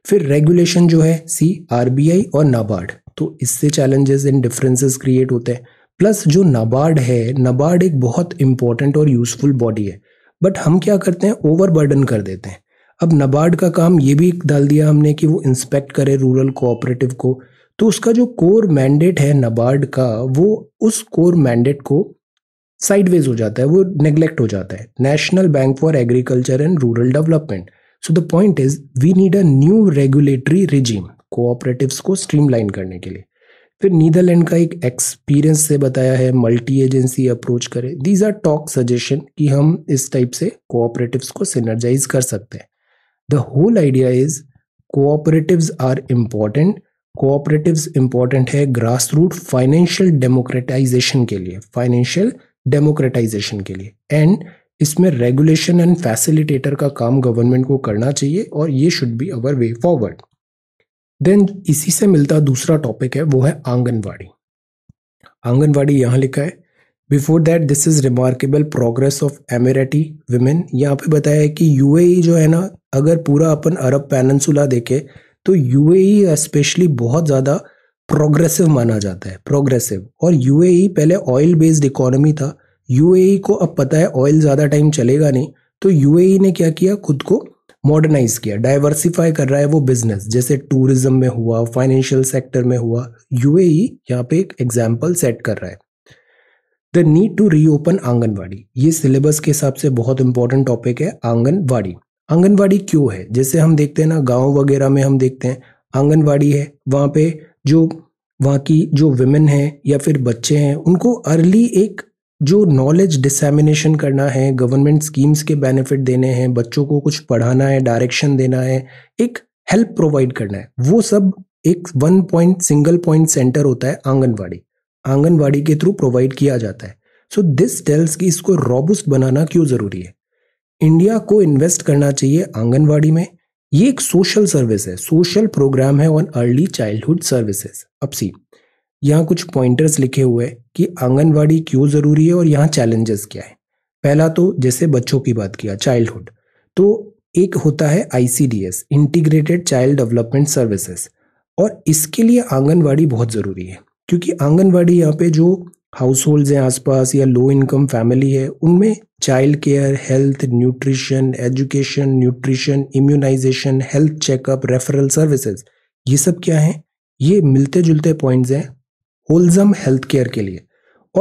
[SPEAKER 1] फिर रेगुलेशन जो है सी आरबीआई और नाबार्ड तो इससे चैलेंजेस एंड डिफरेंसेस क्रिएट होते हैं प्लस जो नाबार्ड है नाबार्ड एक बहुत इंपॉर्टेंट और यूजफुल बॉडी है बट हम क्या करते हैं ओवरबर्डन कर देते हैं अब नाबार्ड का काम ये भी डाल दिया हमने कि वो इंस्पेक्ट करे रूरल कोऑपरेटिव को तो उसका जो कोर मैंडेट है नबार्ड का वो उस कोर मैंडेट को साइडवेज हो जाता है वो नेग्लेक्ट हो जाता है National Bank for Agriculture and Rural Development so the point is we need a new regulatory regime cooperatives को स्ट्रीमलाइन करने के लिए फिर नीदरलैंड का एक एक्सपीरियंस से बताया है मल्टी एजेंसी अप्रोच करें दीज आर टॉक सजेशन कि हम इस टाइप से कोऑपरेटिव्स को सिनर्जाइज कर सकते हैं the whole idea is cooperatives are important cooperative important है ग्रास रूट फाइनेंशियल डेमोक्रेटाइजेशन के लिए फाइनेंशियल डेमोक्रेटाइजेशन के लिए एंड इसमें रेगुलेशन एंड फैसिलिटेटर का काम गवर्नमेंट को करना चाहिए और ये should be our way forward then इसी से मिलता दूसरा टॉपिक है वो है आंगनवाड़ी आंगनवाड़ी यहाँ लिखा है before that this is remarkable progress of Emirati women यहाँ पे बताया है कि यूएई e जो है ना अगर पूरा अपन अरब पेनसुला देखे तो यूएई स्पेशली e बहुत ज़्यादा प्रोग्रेसिव माना जाता है प्रोग्रेसिव और यूएई e पहले ऑयल बेस्ड इकोनॉमी था यूएई e को अब पता है ऑयल ज़्यादा टाइम चलेगा नहीं तो यूएई ने क्या किया खुद को मॉडर्नाइज किया डाइवर्सिफाई कर रहा है वो बिजनेस जैसे टूरिज्म में हुआ फाइनेंशियल सेक्टर में हुआ यूएई यहाँ पे एक एग्जाम्पल सेट कर रहा है the need to reopen anganwadi ये सिलेबस के हिसाब से बहुत इंपॉर्टेंट टॉपिक है आंगनवाड़ी आंगनवाड़ी क्यों है जैसे हम देखते हैं ना गांव वगैरह में हम देखते हैं आंगनवाड़ी है वहाँ पे जो वहाँ की जो विमेन हैं या फिर बच्चे हैं उनको अर्ली एक जो नॉलेज डिसेमिनेशन करना है गवर्नमेंट स्कीम्स के बेनिफिट देने हैं बच्चों को कुछ पढ़ाना है डायरेक्शन देना है एक हेल्प प्रोवाइड करना है वो सब एक one point single point centre होता है आंगनवाड़ी आंगनवाड़ी के थ्रू प्रोवाइड किया जाता है सो दिस टेल्स कि इसको रॉबस्ट बनाना क्यों ज़रूरी है इंडिया को इन्वेस्ट करना चाहिए आंगनवाड़ी में ये एक सोशल सर्विस है सोशल प्रोग्राम है ऑन अर्ली चाइल्डहुड सर्विसेज अब सी यहाँ कुछ पॉइंटर्स लिखे हुए हैं कि आंगनवाड़ी क्यों ज़रूरी है और यहाँ चैलेंजेस क्या है पहला तो जैसे बच्चों की बात किया चाइल्डहुड तो एक होता है ICDS integrated child development services और इसके लिए आंगनवाड़ी बहुत ज़रूरी है क्योंकि आंगनवाड़ी यहाँ पे जो हाउस होल्ड्स हैं आसपास या लो इनकम फैमिली है उनमें child care health nutrition education nutrition immunisation health checkup referral services ये सब क्या हैं ये मिलते जुलते पॉइंट्स हैं होल्जम हेल्थ केयर के लिए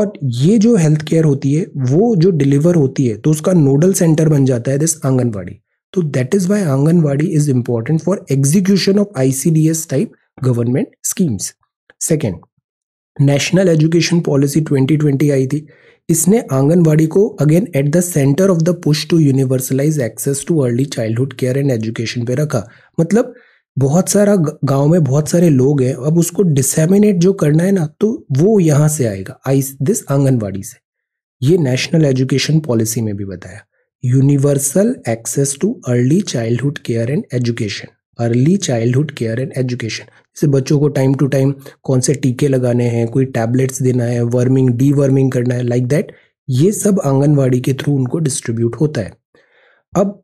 [SPEAKER 1] और ये जो हेल्थ केयर होती है वो जो डिलीवर होती है तो उसका नोडल सेंटर बन जाता है दिस आंगनवाड़ी तो that is why anganwadi is important for execution of ICDS type government schemes second national education policy 2020 आई थी इसने आंगनवाड़ी को again at the centre of the push to universalise access to early childhood care and education पे रखा मतलब बहुत सारा गांव में बहुत सारे लोग हैं अब उसको डिसेमिनेट जो करना है ना तो वो यहाँ से आएगा आई दिस आंगनवाड़ी से ये नेशनल एजुकेशन पॉलिसी में भी बताया universal access to early childhood care and education early childhood care and education जैसे बच्चों को टाइम टू टाइम कौन से टीके लगाने हैं कोई टैबलेट्स देना है वर्मिंग डी वर्मिंग करना है लाइक like दैट ये सब आंगनवाड़ी के थ्रू उनको डिस्ट्रीब्यूट होता है अब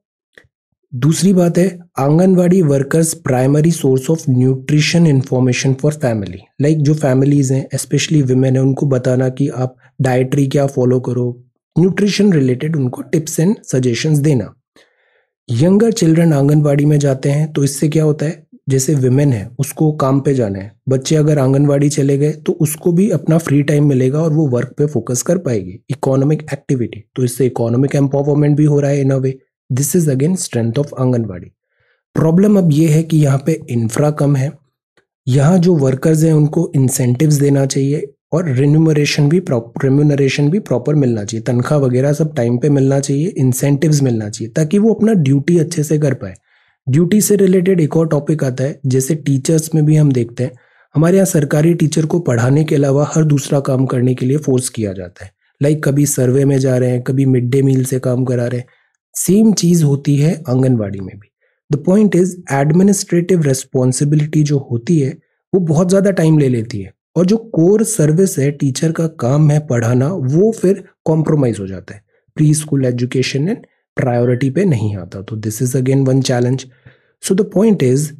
[SPEAKER 1] दूसरी बात है anganwadi workers primary source of nutrition information for family like जो फैमिलीज़ हैं स्पेशली वुमेन है उनको बताना कि आप डाइटरी क्या फॉलो करो न्यूट्रिशन रिलेटेड उनको टिप्स एंड सजेशंस देना यंगर चिल्ड्रन आंगनवाड़ी में जाते हैं तो इससे क्या होता है जैसे विमेन है उसको काम पे जाना है बच्चे अगर आंगनवाड़ी चले गए तो उसको भी अपना फ्री टाइम मिलेगा और वो वर्क पे फोकस कर पाएगी इकोनॉमिक एक्टिविटी तो इससे इकोनॉमिक एम्पावरमेंट भी हो रहा है in a way this is again strength of anganwadi problem अब ये है कि यहाँ पे इंफ्रा कम है यहाँ जो वर्कर्स हैं उनको इंसेंटिव्स देना चाहिए और रिन्यूमरेशन भी रेम्यूनरेशन भी प्रॉपर मिलना चाहिए तनख्वाह वगैरह सब टाइम पे मिलना चाहिए इंसेंटिव्स मिलना चाहिए ताकि वो अपना ड्यूटी अच्छे से कर पाए ड्यूटी से रिलेटेड एक और टॉपिक आता है जैसे टीचर्स में भी हम देखते हैं हमारे यहाँ सरकारी टीचर को पढ़ाने के अलावा हर दूसरा काम करने के लिए फोर्स किया जाता है लाइक कभी सर्वे में जा रहे हैं कभी मिड डे मील से काम करा रहे हैं सेम चीज़ होती है आंगनबाड़ी में भी the point is administrative responsibility जो होती है वो बहुत ज़्यादा टाइम ले लेती है और जो कोर सर्विस है टीचर का काम है पढ़ाना वो फिर कॉम्प्रोमाइज़ हो जाता है preschool education and priority पे नहीं आता तो this is again one challenge so the point is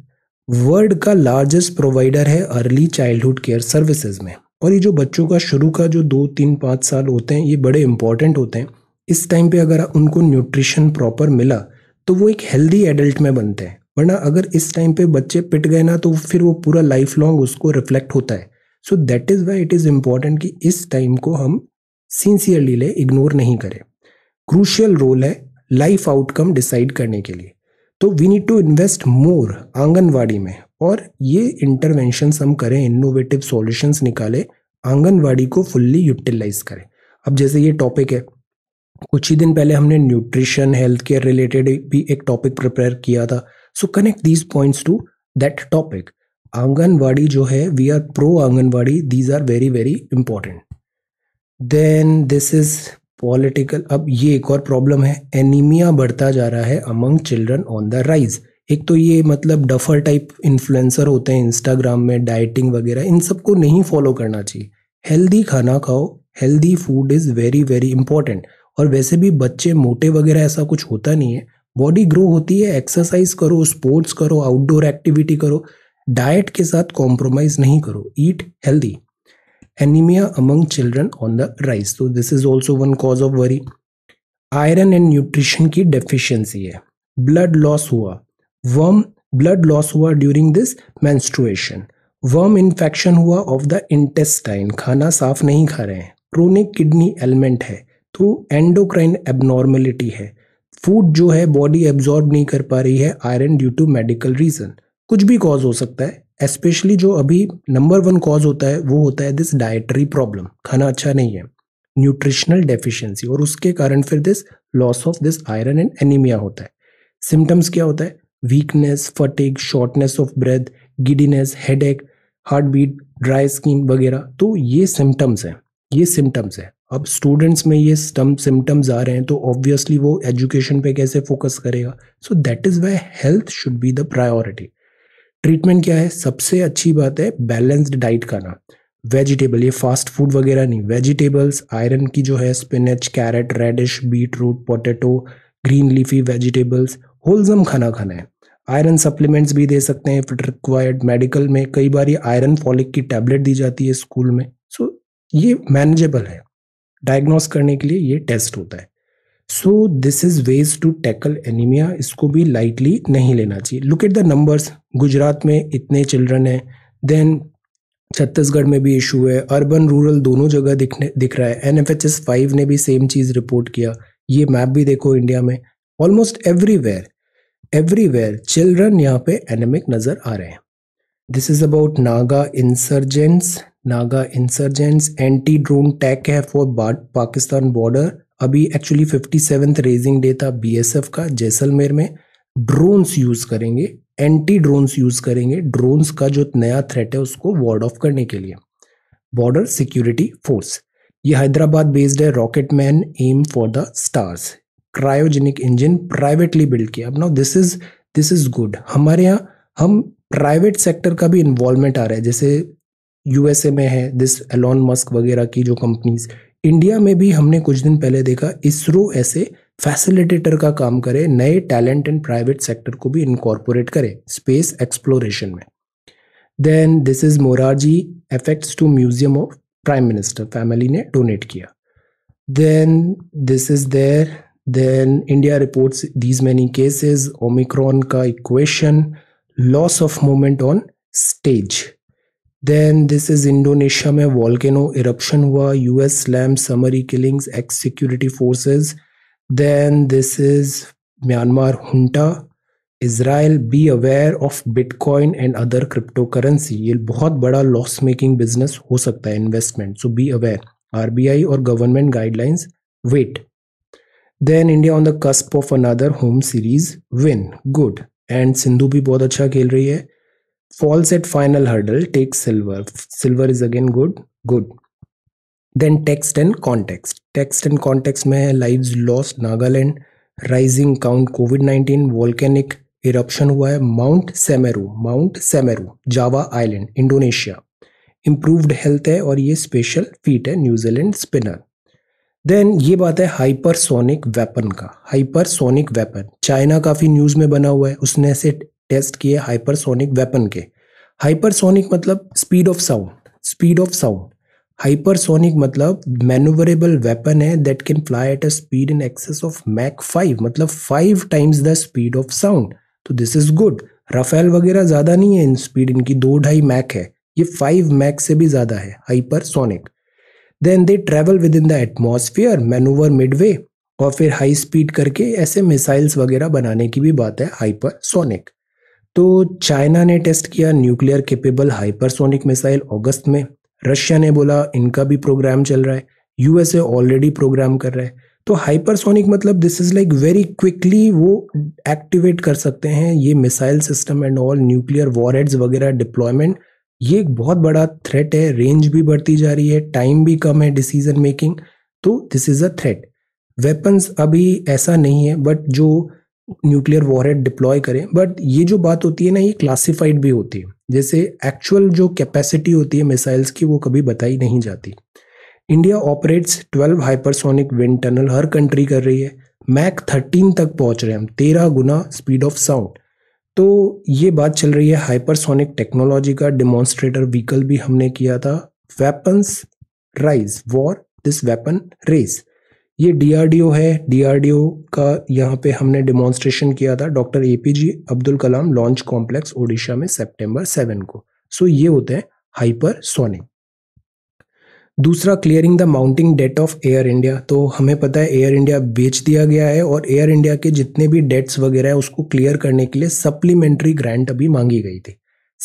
[SPEAKER 1] world का लार्जेस्ट प्रोवाइडर है अर्ली चाइल्डहुड केयर सर्विसेज में और ये जो बच्चों का शुरू का जो दो तीन पाँच साल होते हैं ये बड़े इंपॉर्टेंट होते हैं इस टाइम पे अगर उनको न्यूट्रिशन प्रॉपर मिला तो वो एक हेल्दी एडल्ट में बनते हैं वरना अगर इस टाइम पे बच्चे पिट गए ना तो फिर वो पूरा लाइफ लॉन्ग उसको रिफ्लेक्ट होता है so that is why it is important कि इस टाइम को हम सिंसियरली ले इग्नोर नहीं करें क्रूशियल रोल है लाइफ आउटकम डिसाइड करने के लिए तो we need to invest more anganwadi में और ये इंटरवेंशन हम करें इनोवेटिव सॉल्यूशंस निकालें आंगनवाड़ी को फुल्ली यूटिलाइज करें अब जैसे ये टॉपिक है कुछ ही दिन पहले हमने न्यूट्रिशन हेल्थ केयर रिलेटेड भी एक टॉपिक प्रिपेयर किया था so connect these points to that topic anganwadi जो है we are pro anganwadi these are very very important then this is political अब ये एक और प्रॉब्लम है एनीमिया बढ़ता जा रहा है among children on the rise एक तो ये मतलब डफर टाइप इन्फ्लुएंसर होते हैं इंस्टाग्राम में डाइटिंग वगैरह इन सबको नहीं फॉलो करना चाहिए हेल्दी खाना खाओ healthy food is very very important और वैसे भी बच्चे मोटे वगैरह ऐसा कुछ होता नहीं है बॉडी ग्रो होती है एक्सरसाइज करो स्पोर्ट्स करो आउटडोर एक्टिविटी करो डाइट के साथ कॉम्प्रोमाइज़ नहीं करो eat healthy anemia among children on the rise. So this is also one cause of worry. Iron and nutrition की डेफिशिएंसी है ब्लड लॉस हुआ वर्म ब्लड लॉस हुआ during this menstruation worm infection हुआ of the intestine खाना साफ नहीं खा रहे हैं क्रोनिक किडनी एलिमेंट है तो एंडोक्राइन एबनॉर्मेलिटी है फूड जो है बॉडी एब्जॉर्ब नहीं कर पा रही है iron due to medical reason कुछ भी कॉज हो सकता है एस्पेशली जो अभी नंबर वन कॉज होता है वो होता है दिस डाइटरी प्रॉब्लम खाना अच्छा नहीं है न्यूट्रिशनल डेफिशिएंसी और उसके कारण फिर this loss of this iron and anaemia होता है सिम्टम्स क्या होता है weakness fatigue shortness of breath giddiness head एक हार्ट बीट ड्राई स्किन वगैरह तो ये सिम्टम्स हैं ये सिम्टम्स हैं अब स्टूडेंट्स में ये सिम्टम्स आ रहे हैं तो ऑब्वियसली वो एजुकेशन पे कैसे फोकस करेगा so that is why health should be the priority treatment क्या है सबसे अच्छी बात है बैलेंस्ड डाइट खाना वेजिटेबल ये फास्ट फूड वगैरह नहीं वेजिटेबल्स आयरन की जो है spinach carrot radish beet root potato green leafy vegetables wholesome खाना खाना है आयरन सप्लीमेंट्स भी दे सकते हैं फिट रिक्वायर्ड मेडिकल में कई बार ये आयरन फॉलिक की टैबलेट दी जाती है स्कूल में सो so, ये मैनेजेबल है डायग्नोस करने के लिए ये टेस्ट होता है so this is ways to tackle anaemia इसको भी लाइटली नहीं लेना चाहिए look at the numbers Gujarat में इतने चिल्ड्रन हैं देन छत्तीसगढ़ में भी इशू है अर्बन रूरल दोनों जगह दिखने दिख रहा है N F H S five ने भी सेम चीज़ रिपोर्ट किया ये मैप भी देखो इंडिया में ऑलमोस्ट एवरीवेयर एवरीवेयर चिल्ड्रन यहाँ पे एनेमिक नज़र आ रहे हैं this is about Naga insurgents Naga insurgents anti drone tech है फॉर पाकिस्तान बॉर्डर अभी actually fifty seventh raising day था बीएसएफ का जैसलमेर में ड्रोन्स यूज़ करेंगे एंटी ड्रोन्स यूज़ करेंगे ड्रोन्स का जो नया थ्रेट है उसको वार्ड ऑफ करने के लिए बॉर्डर सिक्योरिटी फोर्स ये हैदराबाद बेस्ड है rocket man aim for the stars cryogenic engine privately build किया अब now this is this is good हमारे यहाँ हम प्राइवेट सेक्टर का भी इन्वॉल्वमेंट आ रहा है जैसे यूएसए में है दिस एलॉन मस्क वगैरह की जो कंपनीज इंडिया में भी हमने कुछ दिन पहले देखा इसरो ऐसे फैसिलिटेटर का काम करे नए टैलेंट एंड प्राइवेट सेक्टर को भी इनकॉर्पोरेट करे स्पेस एक्सप्लोरेशन में then this is Morarji effects to museum of prime minister family ने डोनेट किया then this is there then India reports these many cases Omicron का equation loss of moment on stage then this is Indonesia में volcano eruption हुआ US slam summary killings ex security forces then this is Myanmar junta Israel be aware of bitcoin and other crypto currency ये बहुत बड़ा loss making business हो सकता है investment so be aware R B I और government guidelines wait then India on the cusp of another home series win good and Sindhu भी बहुत अच्छा खेल रही है falls at final hurdle take silver silver is again good good then text and context text and context में है lives lost Nagaland rising count Covid 19 volcanic eruption हुआ है mount Semeru mount Semeru Java island Indonesia improved health है और ये special feat है New Zealand spinner then ये बात है हाइपरसोनिक वेपन का हाइपरसोनिक वेपन चाइना काफ़ी न्यूज़ में बना हुआ है उसने से टेस्ट किए हाइपरसोनिक वेपन के हाइपरसोनिक मतलब speed of sound speed of sound hypersonic मतलब मैनुवरेबल वेपन है that can fly at a speed in excess of Mach five मतलब five times the speed of sound तो दिस इज गुड राफेल वगैरह ज़्यादा नहीं है in speed इनकी दो ढाई मैक है ये फाइव मैक से भी ज़्यादा है hypersonic then they travel within the atmosphere manoeuvre midway और फिर हाई स्पीड करके ऐसे मिसाइल्स वगैरह बनाने की भी बात है हाइपरसोनिक तो चाइना ने टेस्ट किया न्यूक्लियर केपेबल हाइपरसोनिक मिसाइल अगस्त में रशिया ने बोला इनका भी प्रोग्राम चल रहा है यूएसए ऑलरेडी प्रोग्राम कर रहा है तो हाइपरसोनिक मतलब this is like very quickly वो एक्टिवेट कर सकते हैं ये missile system and all nuclear warheads वगैरह डिप्लॉयमेंट ये एक बहुत बड़ा थ्रेट है रेंज भी बढ़ती जा रही है टाइम भी कम है डिसीजन मेकिंग तो this is a threat weapons अभी ऐसा नहीं है बट जो न्यूक्लियर वॉरहेड डिप्लॉय करें बट ये जो बात होती है ना ये क्लासिफाइड भी होती है जैसे एक्चुअल जो कैपेसिटी होती है मिसाइल्स की वो कभी बताई नहीं जाती India operates 12 hypersonic wind tunnel हर कंट्री कर रही है मैक 13 तक पहुंच रहे हैं हम तेरह गुना स्पीड ऑफ साउंड तो ये बात चल रही है हाइपरसोनिक टेक्नोलॉजी का डिमॉन्स्ट्रेटर व्हीकल भी हमने किया था weapons rise war this weapon race ये डीआरडीओ है डीआरडीओ का यहाँ पे हमने डिमॉन्स्ट्रेशन किया था doctor APJ Abdul Kalam launch complex Odisha में सेप्टेम्बर सेवन को सो ये होते हैं हाइपरसोनिक दूसरा clearing the mounting debt of Air India तो हमें पता है एयर इंडिया बेच दिया गया है और एयर इंडिया के जितने भी डेट्स वगैरह है उसको क्लियर करने के लिए सप्लीमेंट्री ग्रांट अभी मांगी गई थी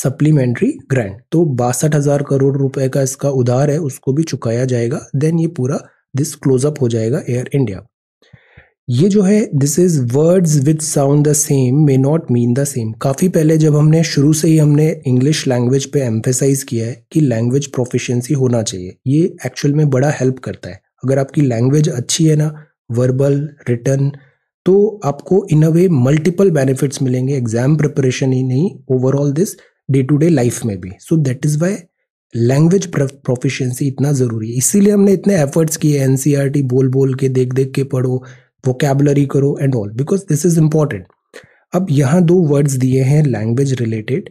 [SPEAKER 1] सप्लीमेंट्री ग्रांट तो बासठ हज़ार करोड़ रुपए का इसका उधार है उसको भी चुकाया जाएगा देन ये पूरा दिस क्लोजअप हो जाएगा एयर इंडिया ये जो है this is words which sound the same may not mean the same काफ़ी पहले जब हमने शुरू से ही हमने इंग्लिश लैंग्वेज पे एम्फेसाइज किया है कि लैंग्वेज प्रोफिशेंसी होना चाहिए ये एक्चुअल में बड़ा हेल्प करता है अगर आपकी लैंग्वेज अच्छी है ना वर्बल रिटर्न तो आपको in a way multiple benefits मिलेंगे एग्जाम प्रिपरेशन ही नहीं overall this day to day life में भी so that is why language proficiency इतना ज़रूरी है इसीलिए हमने इतने एफर्ट्स किए एन e बोल बोल के देख देख के पढ़ो वोकेबलरी करो and all because this is important अब यहाँ दो वर्ड्स दिए हैं लैंग्वेज रिलेटेड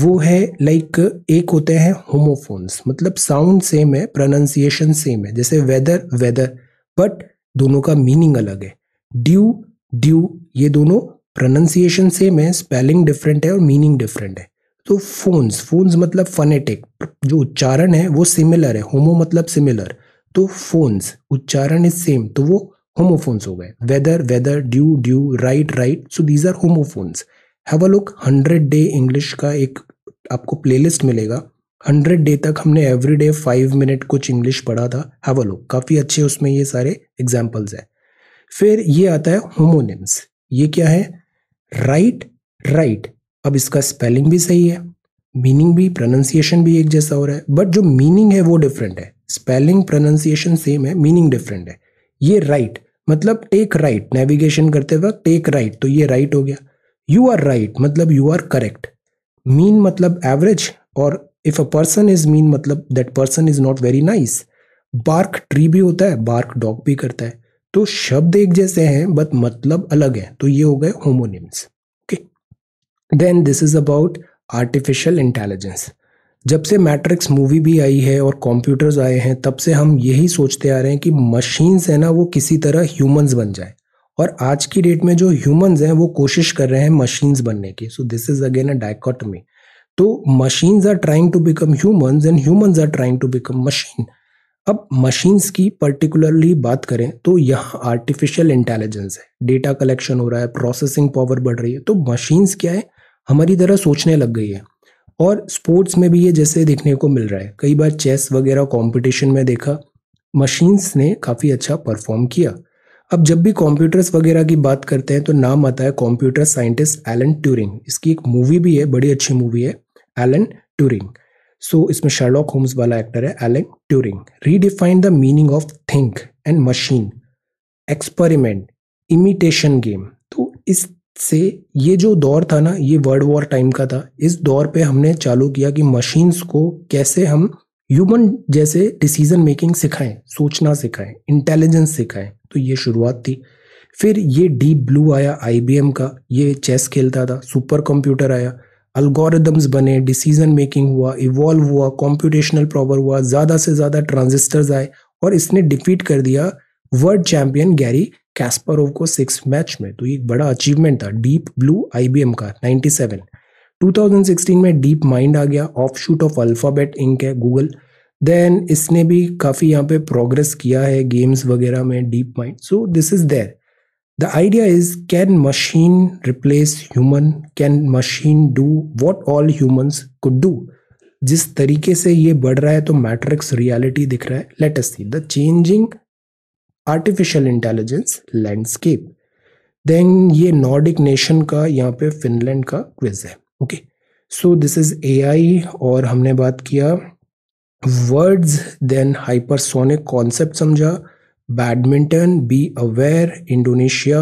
[SPEAKER 1] वो है लाइक like, एक होते हैं होमोफोन्स मतलब साउंड सेम है प्रोनाउंसिएशन सेम है जैसे वेदर वेदर बट दोनों का मीनिंग अलग है ड्यू ड्यू ये दोनों प्रोनाउंसिएशन सेम है स्पेलिंग डिफरेंट है और मीनिंग डिफरेंट है तो फोन्स फोन्स मतलब फनेटिक जो उच्चारण है वो सिमिलर है होमो मतलब सिमिलर तो फोन्स उच्चारण इज सेम तो वो होमोफोन्स हो गए weather whether due dew right write so these are homophones have a look hundred day English का एक आपको प्लेलिस्ट मिलेगा हंड्रेड डे तक हमने एवरी डे फाइव मिनट कुछ इंग्लिश पढ़ा था हैव अ लुक काफ़ी अच्छे उसमें ये सारे एग्जाम्पल्स हैं फिर ये आता है होमोनिम्स ये क्या है राइट राइट अब इसका स्पेलिंग भी सही है मीनिंग भी प्रोनाउंसिएशन भी एक जैसा हो रहा है बट जो मीनिंग है वो डिफरेंट है स्पेलिंग प्रोनाउंसिएशन सेम है मीनिंग डिफरेंट है ये राइट right, मतलब टेक राइट नेविगेशन करते वक्त टेक राइट तो ये राइट right हो गया यू आर राइट मतलब यू आर करेक्ट मीन मतलब एवरेज और if a person is mean मतलब that person is not very nice bark tree भी होता है बार्क डॉग भी करता है तो शब्द एक जैसे हैं बट मतलब अलग है तो ये हो गए homonyms then this is about artificial intelligence जब से मैट्रिक्स मूवी भी आई है और कंप्यूटर्स आए हैं तब से हम यही सोचते आ रहे हैं कि मशीन्स है ना वो किसी तरह ह्यूमंस बन जाए और आज की डेट में जो ह्यूमंस हैं वो कोशिश कर रहे हैं मशीन्स बनने की so this is again a dichotomy तो machines are trying to become humans and humans are trying to become machine अब मशीन्स की पर्टिकुलरली बात करें तो यहाँ आर्टिफिशियल इंटेलिजेंस है डेटा कलेक्शन हो रहा है प्रोसेसिंग पावर बढ़ रही है तो मशीन्स क्या है हमारी तरह सोचने लग गई है और स्पोर्ट्स में भी ये जैसे देखने को मिल रहा है कई बार चेस वगैरह कंपटीशन में देखा मशीन्स ने काफ़ी अच्छा परफॉर्म किया अब जब भी कंप्यूटर्स वगैरह की बात करते हैं तो नाम आता है कंप्यूटर साइंटिस्ट एलन ट्यूरिंग इसकी एक मूवी भी है बड़ी अच्छी मूवी है एलन ट्यूरिंग सो इसमें शर्लॉक होम्स वाला एक्टर है Alan Turing redefine the meaning of think and machine experiment imitation game तो इस से ये जो दौर था ना ये वर्ल्ड वॉर टाइम का था इस दौर पे हमने चालू किया कि मशीन्स को कैसे हम ह्यूमन जैसे डिसीजन मेकिंग सिखाएं सोचना सिखाएं इंटेलिजेंस सिखाएं तो ये शुरुआत थी फिर ये डीप ब्लू आया आईबीएम का ये चेस खेलता था सुपर कंप्यूटर आया अल्गोरिदम्स बने डिसीजन मेकिंग हुआ इवॉल्व हुआ कॉम्प्यूटेशनल प्रॉवर हुआ ज़्यादा से ज़्यादा ट्रांजिस्टर्स आए और इसने डिफीट कर दिया वर्ल्ड चैंपियन गैरी कैस्परोव को सिक्स मैच में तो ये बड़ा अचीवमेंट था डीप ब्लू आईबीएम का 97 2016 में डीप माइंड आ गया offshoot of Alphabet Inc है गूगल देन इसने भी काफ़ी यहाँ पे प्रोग्रेस किया है गेम्स वगैरह में deep mind so this is there the idea is can machine replace human can machine do what all humans could do जिस तरीके से ये बढ़ रहा है तो मैट्रिक्स रियलिटी दिख रहा है लेटेस्ट थी see the changing artificial intelligence landscape then ये नॉर्डिक नेशन का यहाँ पे फिनलैंड का क्विज है okay so this is AI और हमने बात किया वर्ड्स देन हाइपरसोनिक कॉन्सेप्ट समझा badminton be aware Indonesia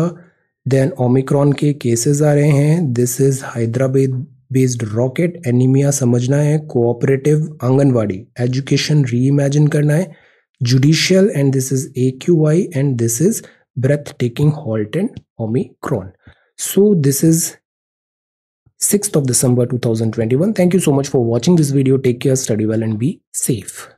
[SPEAKER 1] then Omicron के केसेस आ रहे हैं this is Hyderabad based rocket anaemia समझना है कोऑपरेटिव आंगनवाड़ी एजुकेशन री करना है judicial and this is AQI and this is breathtaking halt and Omicron. So this is 6th of December 2021. Thank you so much for watching this video. Take care, study well and be safe.